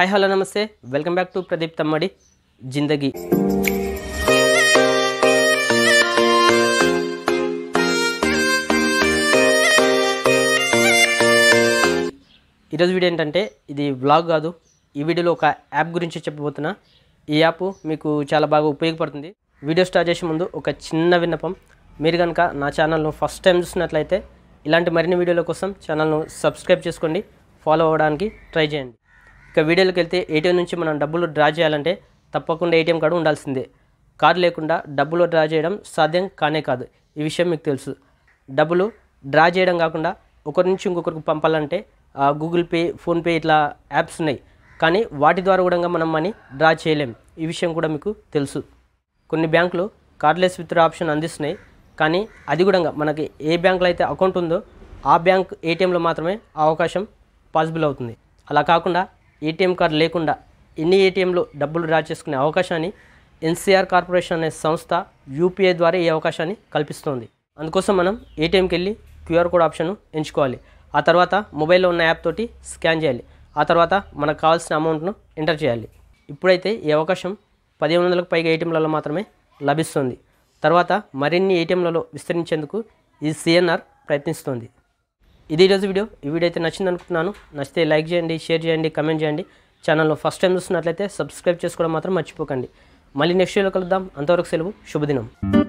hi hello నమస్తే welcome back to Pradeep Tammadi Zindagi ఈరోజు video ఏంటంటే ఇది బ్లాగ్ కాదు ఈ వీడియోలో ఒక యాప్ గురించి చెప్పబోతున్నా ఈ యాప్ మీకు చాలా బాగా ఉపయోగపడుతుంది వీడియో స్టార్ట్ చేసే ముందు ఒక చిన్న విన్నపం మీరు కనుక నా ఛానల్ను ఫస్ట్ టైం చూసినట్లయితే ఇలాంటి మరిన్ని వీడియోల కోసం ఛానల్ను సబ్స్క్రైబ్ చేసుకోండి ఫాలో అవ్వడానికి ట్రై చేయండి ఇక వీడియోలోకి వెళ్తే ఏటీఎం నుంచి మనం డబ్బులు డ్రా చేయాలంటే తప్పకుండా ఏటీఎం కార్డు ఉండాల్సిందే కార్డు లేకుండా డబ్బులు డ్రా చేయడం సాధ్యం కానే కాదు ఈ విషయం మీకు తెలుసు డబ్బులు డ్రా చేయడం కాకుండా ఒకరి నుంచి ఇంకొకరికి పంపాలంటే గూగుల్ పే ఫోన్పే ఇట్లా యాప్స్ ఉన్నాయి కానీ వాటి ద్వారా కూడా మనం మనీ డ్రా చేయలేం ఈ విషయం కూడా మీకు తెలుసు కొన్ని బ్యాంకులు కార్డ్లెస్ విత్డ్రా ఆప్షన్ అందిస్తున్నాయి కానీ అది కూడా మనకి ఏ బ్యాంకులో అయితే అకౌంట్ ఉందో ఆ బ్యాంక్ ఏటీఎంలో మాత్రమే అవకాశం పాసిబుల్ అవుతుంది అలా కాకుండా ఏటీఎం కార్డు లేకుండా ఎన్ని ఏటీఎంలు డబ్బులు డ్రా చేసుకునే అవకాశాన్ని ఎన్సీఆర్ కార్పొరేషన్ అనే సంస్థ యూపీఐ ద్వారా ఈ అవకాశాన్ని కల్పిస్తోంది అందుకోసం మనం ఏటీఎంకి వెళ్ళి క్యూఆర్ కోడ్ ఆప్షన్ ఎంచుకోవాలి ఆ తర్వాత మొబైల్లో ఉన్న యాప్ తోటి స్కాన్ చేయాలి ఆ తర్వాత మనకు కావాల్సిన అమౌంట్ను ఎంటర్ చేయాలి ఇప్పుడైతే ఈ అవకాశం పదిహేను వందలకు పైగా ఏటీఎంలలో మాత్రమే లభిస్తుంది తర్వాత మరిన్ని ఏటీఎంలలో విస్తరించేందుకు ఈ సిఎన్ఆర్ ప్రయత్నిస్తోంది ఇది ఈరోజు వీడియో ఈ వీడియో అయితే నచ్చింది అనుకుంటున్నాను నచ్చితే లైక్ చేయండి షేర్ చేయండి కమెంట్ చేయండి ఛానల్లో ఫస్ట్ టైం చూస్తున్నట్లయితే సబ్స్క్రైబ్ చేసుకోవడం మాత్రం మర్చిపోకండి మళ్ళీ నెక్స్ట్ వీడియో కలుద్దాం అంతవరకు సెలవు శుభదినం